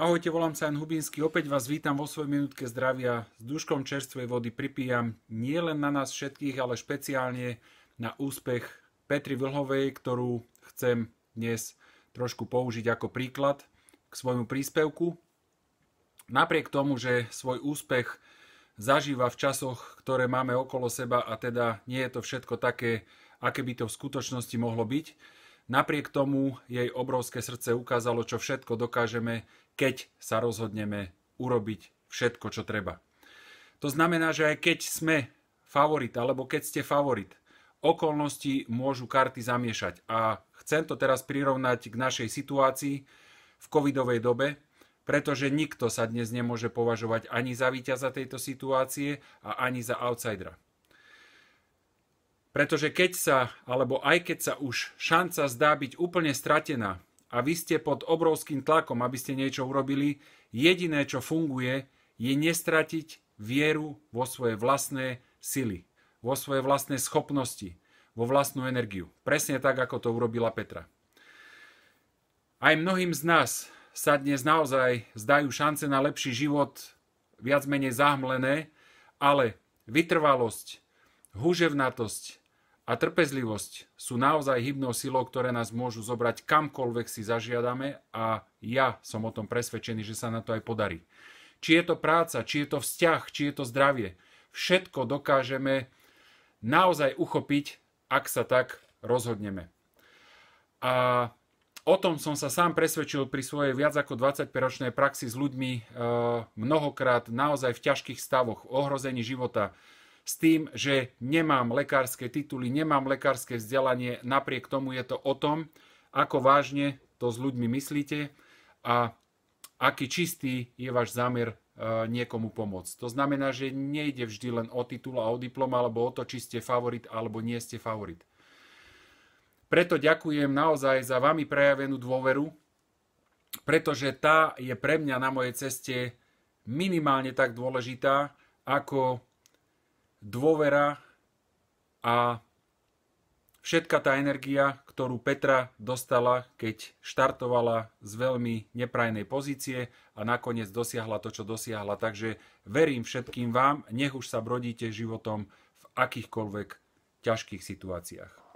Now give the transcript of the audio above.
Ahojte, volám sa Jan Hubinsky, opäť vás vítam vo svojej minútke zdravia. S duškom čerstvej vody pripíjam nie len na nás všetkých, ale špeciálne na úspech Petri Vlhovej, ktorú chcem dnes trošku použiť ako príklad k svojmu príspevku. Napriek tomu, že svoj úspech zažíva v časoch, ktoré máme okolo seba a teda nie je to všetko také, aké by to v skutočnosti mohlo byť, Napriek tomu jej obrovské srdce ukázalo, čo všetko dokážeme, keď sa rozhodneme urobiť všetko, čo treba. To znamená, že aj keď sme favorit, alebo keď ste favorit, okolnosti môžu karty zamiešať. A chcem to teraz prirovnať k našej situácii v covidovej dobe, pretože nikto sa dnes nemôže považovať ani za víťaza tejto situácie a ani za outsidera. Pretože keď sa, alebo aj keď sa už šanca zdá byť úplne stratená a vy ste pod obrovským tlakom, aby ste niečo urobili, jediné, čo funguje, je nestratiť vieru vo svoje vlastné sily, vo svoje vlastné schopnosti, vo vlastnú energiu. Presne tak, ako to urobila Petra. Aj mnohým z nás sa dnes naozaj zdajú šance na lepší život viac menej zahmlené, ale vytrvalosť, huževnatosť, a trpezlivosť sú naozaj hybnou silou, ktoré nás môžu zobrať kamkoľvek si zažiadame a ja som o tom presvedčený, že sa na to aj podarí. Či je to práca, či je to vzťah, či je to zdravie, všetko dokážeme naozaj uchopiť, ak sa tak rozhodneme. A o tom som sa sám presvedčil pri svojej viac ako 20-ročnej praxi s ľuďmi eh, mnohokrát naozaj v ťažkých stavoch, v ohrození života, s tým, že nemám lekárske tituly, nemám lekárske vzdelanie, napriek tomu je to o tom, ako vážne to s ľuďmi myslíte a aký čistý je váš zámer e, niekomu pomôcť. To znamená, že nejde vždy len o titul a o diplom, alebo o to, či ste favorit, alebo nie ste favorit. Preto ďakujem naozaj za vami prejavenú dôveru, pretože tá je pre mňa na mojej ceste minimálne tak dôležitá, ako dôvera a všetka tá energia, ktorú Petra dostala, keď štartovala z veľmi neprajnej pozície a nakoniec dosiahla to, čo dosiahla. Takže verím všetkým vám, nech už sa brodíte životom v akýchkoľvek ťažkých situáciách.